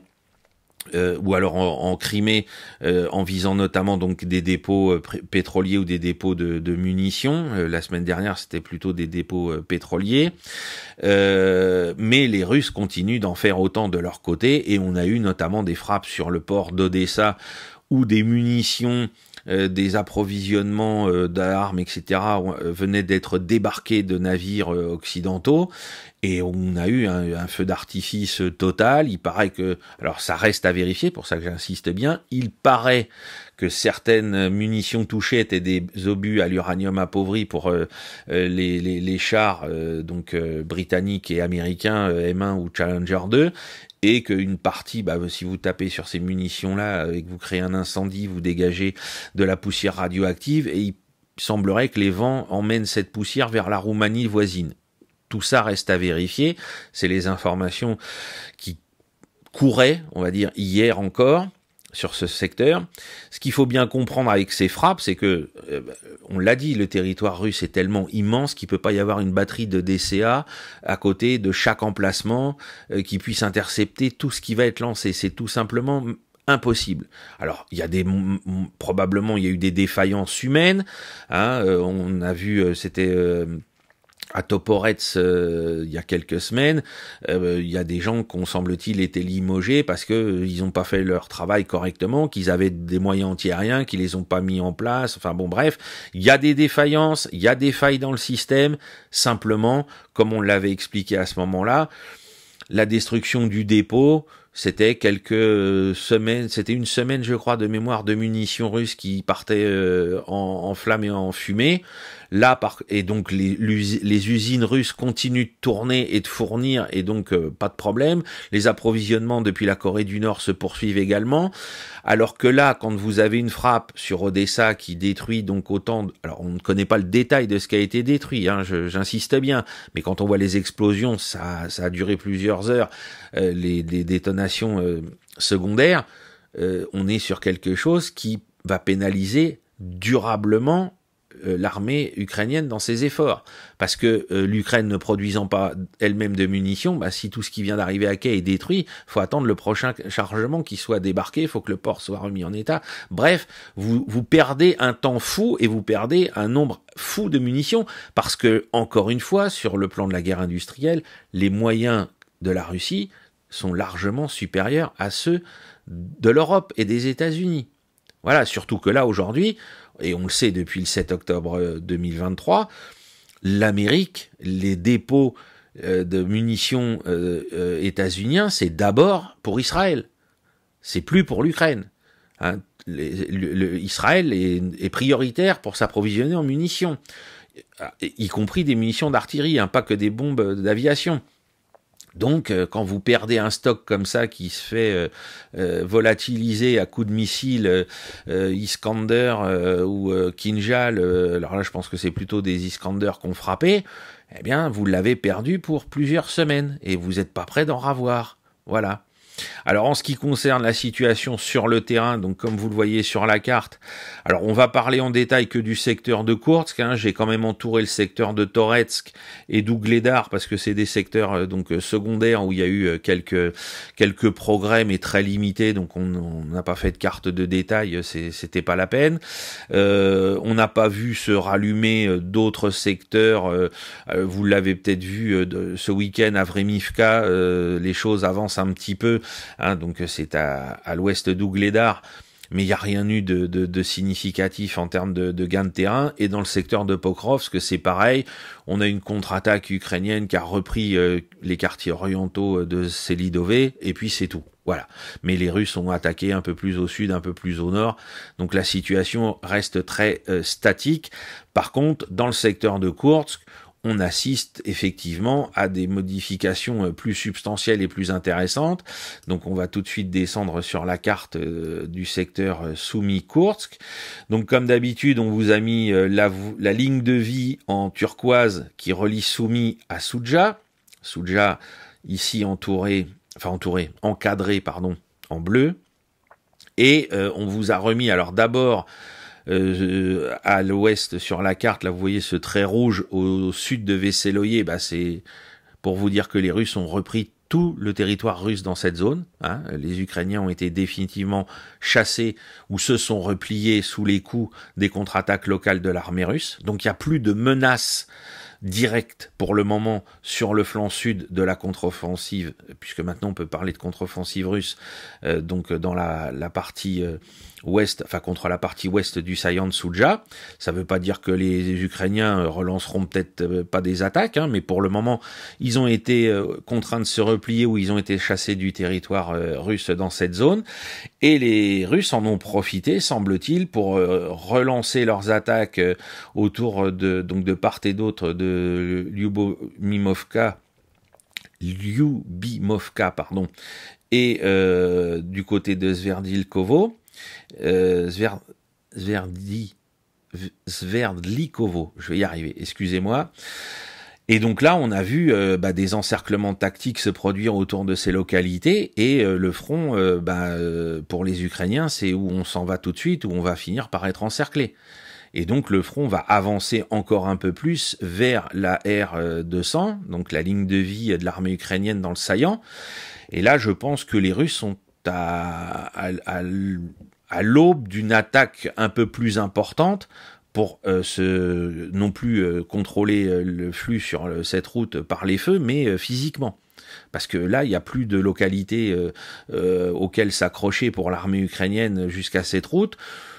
euh, ou alors en, Crimée, euh, en visant notamment donc des dépôts euh, pétroliers ou des dépôts de, de munitions. la semaine dernière, c'était plutôt des dépôts pétroliers. mais les Russes continuent d'en faire autant de leur côté, et on a eu notamment des frappes sur le port d'Odessa où des munitions des approvisionnements d'armes, etc., venaient d'être débarqués de navires occidentaux. Et on a eu un, feu d'artifice total. Il paraît que, alors ça reste à vérifier, pour ça que j'insiste bien, il paraît que certaines munitions touchées étaient des obus à l'uranium appauvri pour euh, euh, les, chars euh, donc britanniques et américains M1 ou Challenger 2 et qu'une partie, bah, si vous tapez sur ces munitions-là et que vous créez un incendie, vous dégagez de la poussière radioactive et il semblerait que les vents emmènent cette poussière vers la Roumanie voisine. Tout ça reste à vérifier. C'est les informations qui couraient, on va dire, hier encore sur ce secteur. Ce qu'il faut bien comprendre avec ces frappes, c'est que, euh, on l'a dit, le territoire russe est tellement immense qu'il ne peut pas y avoir une batterie de DCA à côté de chaque emplacement euh, qui puisse intercepter tout ce qui va être lancé. C'est tout simplement impossible. Alors, il y a des probablement il y a eu des défaillances humaines. Hein, euh, on a vu, c'était à Toporets, euh, il y a quelques semaines, euh, il y a des gens qu'on semble-t-il étaient limogés parce que euh, ils n'ont pas fait leur travail correctement, qu'ils avaient des moyens antiaériens, qu'ils les ont pas mis en place. Enfin bon, bref, il y a des défaillances, il y a des failles dans le système. Simplement, comme on l'avait expliqué à ce moment-là, la destruction du dépôt, c'était quelques semaines, c'était une semaine, je crois, de mémoire de munitions russes qui partaient en, en flammes et en fumée. Là, par, et donc les, les, usines russes continuent de tourner et de fournir, et donc euh, pas de problème. Les approvisionnements depuis la Corée du Nord se poursuivent également. Alors que là, quand vous avez une frappe sur Odessa qui détruit donc autant, alors on ne connaît pas le détail de ce qui a été détruit, hein, j'insiste bien, mais quand on voit les explosions, ça, ça a duré plusieurs heures, euh, les, détonations euh, secondaires, on est sur quelque chose qui va pénaliser durablement euh, l'armée ukrainienne dans ses efforts. Parce que euh, l'Ukraine ne produisant pas elle-même de munitions, bah, si tout ce qui vient d'arriver à quai est détruit, faut attendre le prochain chargement qui soit débarqué, faut que le port soit remis en état. Bref, vous, vous perdez un temps fou et vous perdez un nombre fou de munitions parce que, encore une fois, sur le plan de la guerre industrielle, les moyens de la Russie sont largement supérieurs à ceux de l'Europe et des États-Unis. Voilà, surtout que là, aujourd'hui, et on le sait depuis le 7 octobre 2023, euh, l'Amérique, les dépôts euh, de munitions euh, états-uniens, c'est d'abord pour Israël. C'est plus pour l'Ukraine. Hein. Israël est, prioritaire pour s'approvisionner en munitions, y compris des munitions d'artillerie, hein, pas que des bombes d'aviation. Donc, euh, quand vous perdez un stock comme ça qui se fait euh, euh, volatiliser à coups de missile Iskander ou Kinjal, alors là, je pense que c'est plutôt des Iskander qu'on frappait, eh bien, vous l'avez perdu pour plusieurs semaines et vous n'êtes pas prêt d'en ravoir. Voilà. Alors en ce qui concerne la situation sur le terrain, donc comme vous le voyez sur la carte, alors on va parler en détail que du secteur de Kourtsk, hein. j'ai quand même entouré le secteur de Toretsk et d'Ougledar parce que c'est des secteurs euh, donc euh, secondaires où il y a eu euh, quelques quelques progrès mais très limités, donc on n'a pas fait de carte de détail, c'était pas la peine. on n'a pas vu se rallumer d'autres secteurs, vous l'avez peut-être vu ce week-end à Vremivka, les choses avancent un petit peu Hein, donc euh, c'est à, l'ouest d'Ouglédar mais il n'y a rien eu de, significatif en termes de, de, gain de terrain. Et dans le secteur de Pokrovsk, c'est pareil. On a une contre-attaque ukrainienne qui a repris euh, les quartiers orientaux euh, de Selidové, et puis c'est tout. Voilà. Mais les Russes ont attaqué un peu plus au sud, un peu plus au nord. Donc la situation reste très statique. Par contre, dans le secteur de Kursk, on assiste effectivement à des modifications euh, plus substantielles et plus intéressantes. Donc on va tout de suite descendre sur la carte euh, du secteur euh, Soumi-Kursk. Donc comme d'habitude, on vous a mis la, ligne de vie en turquoise qui relie Soumi à Soudja. Soudja ici entouré, enfin entouré, encadré pardon, en bleu. Et on vous a remis alors d'abord euh, à l'ouest sur la carte, là vous voyez ce trait rouge au, sud de Vesseloyer, bah c'est pour vous dire que les Russes ont repris tout le territoire russe dans cette zone. Hein. Les Ukrainiens ont été définitivement chassés ou se sont repliés sous les coups des contre-attaques locales de l'armée russe. Donc il n'y a plus de menace directe pour le moment sur le flanc sud de la contre-offensive, puisque maintenant on peut parler de contre-offensive russe, euh, donc dans la, la partie... Euh, ouest, enfin contre la partie ouest du Sayan soudja Ça ne veut pas dire que les Ukrainiens euh, relanceront peut-être euh, pas des attaques, hein, mais pour le moment, ils ont été euh, contraints de se replier ou ils ont été chassés du territoire russe dans cette zone. Et les Russes en ont profité, semble-t-il, pour relancer leurs attaques autour de donc de part et d'autre de Lyubomimovka. Lyubimovka, pardon, et du côté de Sverdilkovo. Euh, Zver, Sverdlikovo, je vais y arriver, excusez-moi. Et donc là, on a vu euh, bah, des encerclements tactiques se produire autour de ces localités, et euh, le front, bah, pour les Ukrainiens, c'est où on s'en va tout de suite, où on va finir par être encerclé. Et donc le front va avancer encore un peu plus vers la R200, donc la ligne de vie de l'armée ukrainienne dans le saillant. Et là, je pense que les Russes sont à à l'aube d'une attaque un peu plus importante pour euh, se, non plus euh, contrôler euh, le flux sur cette route par les feux, mais physiquement. Parce que là, il n'y a plus de localité auxquelles s'accrocher pour l'armée ukrainienne jusqu'à cette route.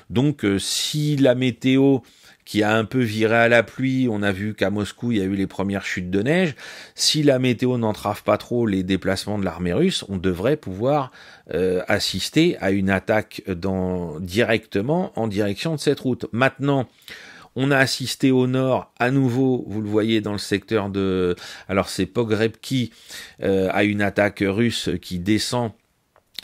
Donc, si la météo qui a un peu viré à la pluie. On a vu qu'à Moscou, il y a eu les premières chutes de neige. Si la météo n'entrave pas trop les déplacements de l'armée russe, on devrait pouvoir euh, assister à une attaque dans, directement en direction de cette route. Maintenant, on a assisté au nord, à nouveau, vous le voyez dans le secteur de... Alors c'est Pogrebki, euh, à une attaque russe qui descend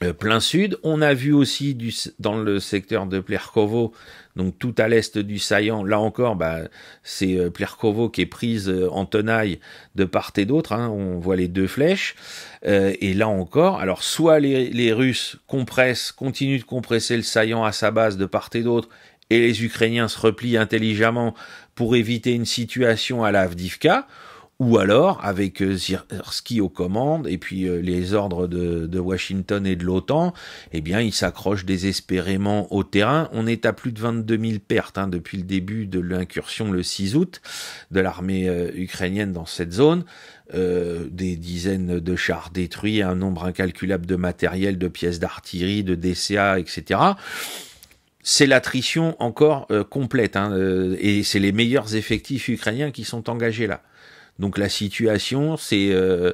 euh, plein sud. On a vu aussi du, dans le secteur de Plerkovo, donc tout à l'est du Saillant, là encore, bah, c'est euh, Plerkovo qui est prise euh, en tenaille de part et d'autre. Hein. on voit les deux flèches. et là encore, alors soit les, Russes compressent, continuent de compresser le Saillant à sa base de part et d'autre, et les Ukrainiens se replient intelligemment pour éviter une situation à l'Avdivka ou alors avec euh, Zirski aux commandes et puis euh, les ordres de, Washington et de l'OTAN, eh bien ils s'accrochent désespérément au terrain. On est à plus de 22 000 pertes hein, depuis le début de l'incursion le 6 août de l'armée euh, ukrainienne dans cette zone. des dizaines de chars détruits, un nombre incalculable de matériel, de pièces d'artillerie, de DCA, etc c'est l'attrition encore complète, hein, et c'est les meilleurs effectifs ukrainiens qui sont engagés là. Donc la situation, c'est euh,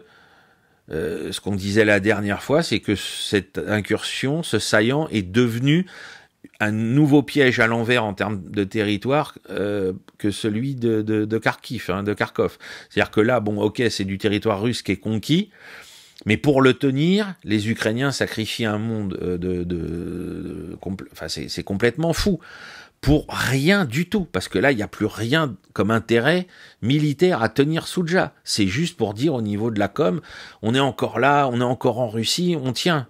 euh, ce qu'on disait la dernière fois, c'est que cette incursion, ce saillant, est devenu un nouveau piège à l'envers en termes de territoire euh, que celui de, de, de Kharkiv, hein, de Kharkov. C'est-à-dire que là, bon, ok, c'est du territoire russe qui est conquis, mais pour le tenir, les Ukrainiens sacrifient un monde de... de, de enfin, c'est complètement fou pour rien du tout, parce que là, il n'y a plus rien comme intérêt militaire à tenir Souja. C'est juste pour dire au niveau de la com, on est encore là, on est encore en Russie, on tient.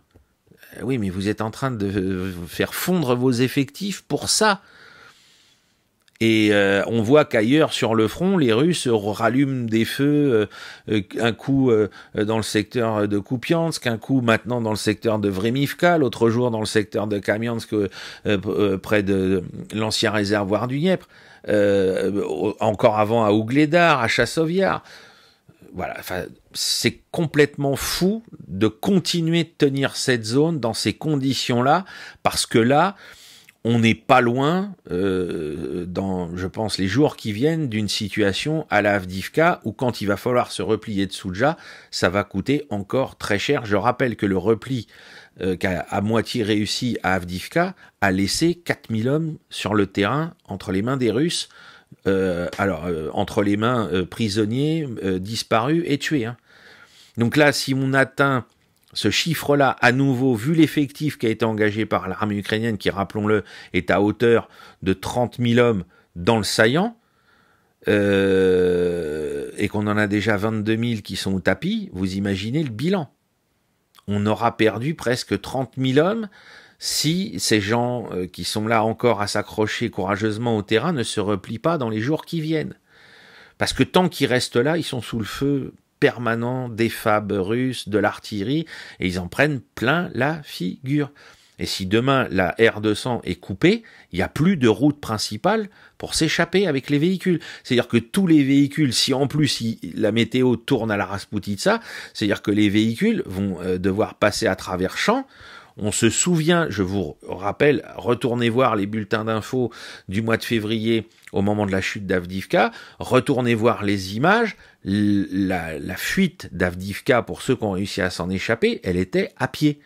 Euh, oui, mais vous êtes en train de faire fondre vos effectifs pour ça. Et euh, on voit qu'ailleurs sur le front, les Russes rallument des feux, euh, euh un coup euh, dans le secteur de Kupiansk, un coup maintenant dans le secteur de Vremivka, l'autre jour dans le secteur de Kamiansk, près de l'ancien réservoir du Dniepr, encore avant à Ougledar, à Chassoviar voilà, c'est complètement fou de continuer de tenir cette zone dans ces conditions-là, parce que là, on n'est pas loin, euh, dans, je pense, les jours qui viennent, d'une situation à la Avdivka où quand il va falloir se replier de Soudja, ça va coûter encore très cher. Je rappelle que le repli euh, qu'a à moitié réussi à Avdivka a laissé 4000 hommes sur le terrain entre les mains des Russes, euh, alors euh, entre les mains prisonniers, disparus et tués. Hein. Donc là, si on atteint ce chiffre-là, à nouveau, vu l'effectif qui a été engagé par l'armée ukrainienne, qui, rappelons-le, est à hauteur de 30 000 hommes dans le saillant, euh, et qu'on en a déjà 22 000 qui sont au tapis, vous imaginez le bilan. On aura perdu presque 30 000 hommes si ces gens euh, qui sont là encore à s'accrocher courageusement au terrain ne se replient pas dans les jours qui viennent. Parce que tant qu'ils restent là, ils sont sous le feu permanent des FAB russes, de l'artillerie, et ils en prennent plein la figure. Et si demain la R200 est coupée, il n'y a plus de route principale pour s'échapper avec les véhicules. C'est-à-dire que tous les véhicules, si en plus la météo tourne à la Rasputitsa, c'est-à-dire que les véhicules vont euh, devoir passer à travers champs. On se souvient, je vous rappelle, retournez voir les bulletins d'infos du mois de février au moment de la chute d'Avdivka, retournez voir les images, la, fuite d'Avdivka, pour ceux qui ont réussi à s'en échapper, elle était à pied.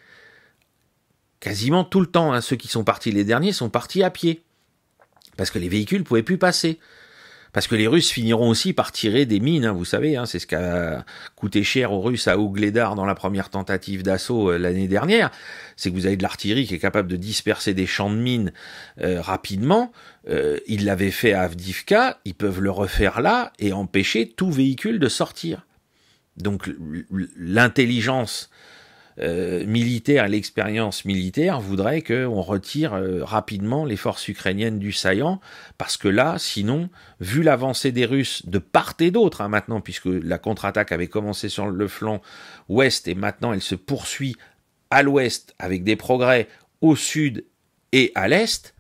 Quasiment tout le temps, hein, ceux qui sont partis les derniers sont partis à pied. Parce que les véhicules ne pouvaient plus passer. Parce que les Russes finiront aussi par tirer des mines, hein, vous savez, hein, c'est ce qui a coûté cher aux Russes à Ougledar dans la première tentative d'assaut euh, l'année dernière, c'est que vous avez de l'artillerie qui est capable de disperser des champs de mines euh, rapidement, euh, ils l'avaient fait à Avdivka, ils peuvent le refaire là et empêcher tout véhicule de sortir. Donc l'intelligence militaire euh, militaire, l'expérience militaire voudrait qu'on retire euh, rapidement les forces ukrainiennes du saillant, parce que là, sinon, vu l'avancée des Russes de part et d'autre, hein, maintenant, puisque la contre-attaque avait commencé sur le flanc ouest et maintenant elle se poursuit à l'ouest avec des progrès au sud et à l'est,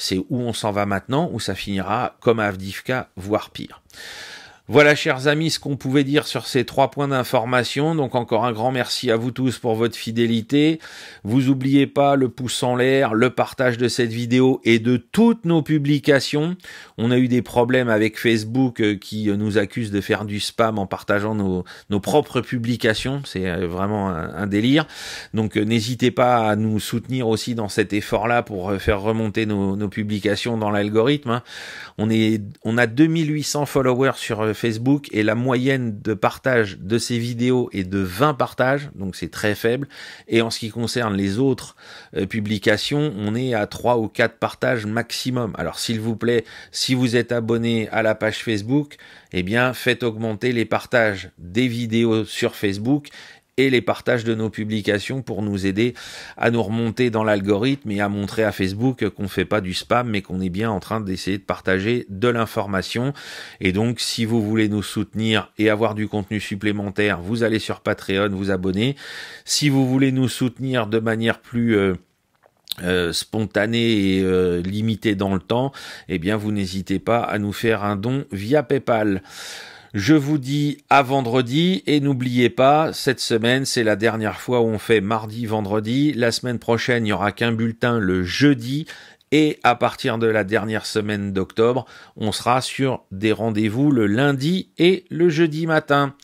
c'est où on s'en va maintenant, ou ça finira comme à Avdivka, voire pire. Voilà, chers amis, ce qu'on pouvait dire sur ces trois points d'information. Donc encore un grand merci à vous tous pour votre fidélité. Vous oubliez pas le pouce en l'air, le partage de cette vidéo et de toutes nos publications. On a eu des problèmes avec Facebook euh, qui euh, nous accuse de faire du spam en partageant nos, propres publications. C'est euh, vraiment un, délire. Donc n'hésitez pas à nous soutenir aussi dans cet effort-là pour faire remonter nos, publications dans l'algorithme. Hein. On, est, on a 2800 followers sur Facebook et la moyenne de partage de ces vidéos est de 20 partages. Donc c'est très faible. Et en ce qui concerne les autres publications, on est à 3 ou 4 partages maximum. Alors s'il vous plaît, si si vous êtes abonné à la page Facebook, eh bien faites augmenter les partages des vidéos sur Facebook et les partages de nos publications pour nous aider à nous remonter dans l'algorithme et à montrer à Facebook qu'on ne fait pas du spam mais qu'on est bien en train d'essayer de partager de l'information. Et donc si vous voulez nous soutenir et avoir du contenu supplémentaire, vous allez sur Patreon, vous abonner. Si vous voulez nous soutenir de manière plus... Euh, euh, spontané et euh, limité dans le temps, eh bien vous n'hésitez pas à nous faire un don via PayPal. Je vous dis à vendredi et n'oubliez pas, cette semaine, c'est la dernière fois où on fait mardi, vendredi. La semaine prochaine, il n'y aura qu'un bulletin le jeudi. Et à partir de la dernière semaine d'octobre, on sera sur des rendez-vous le lundi et le jeudi matin.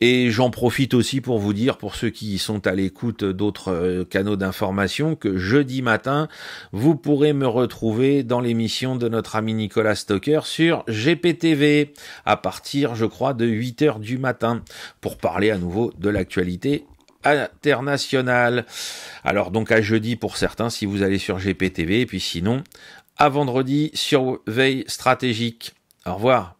Et j'en profite aussi pour vous dire, pour ceux qui sont à l'écoute d'autres euh, canaux d'information, que jeudi matin, vous pourrez me retrouver dans l'émission de notre ami Nicolas Stocker sur GPTV, à partir, je crois, de 8h du matin, pour parler à nouveau de l'actualité internationale. Alors donc à jeudi pour certains si vous allez sur GPTV, et puis sinon, à vendredi sur Veille Stratégique. Au revoir.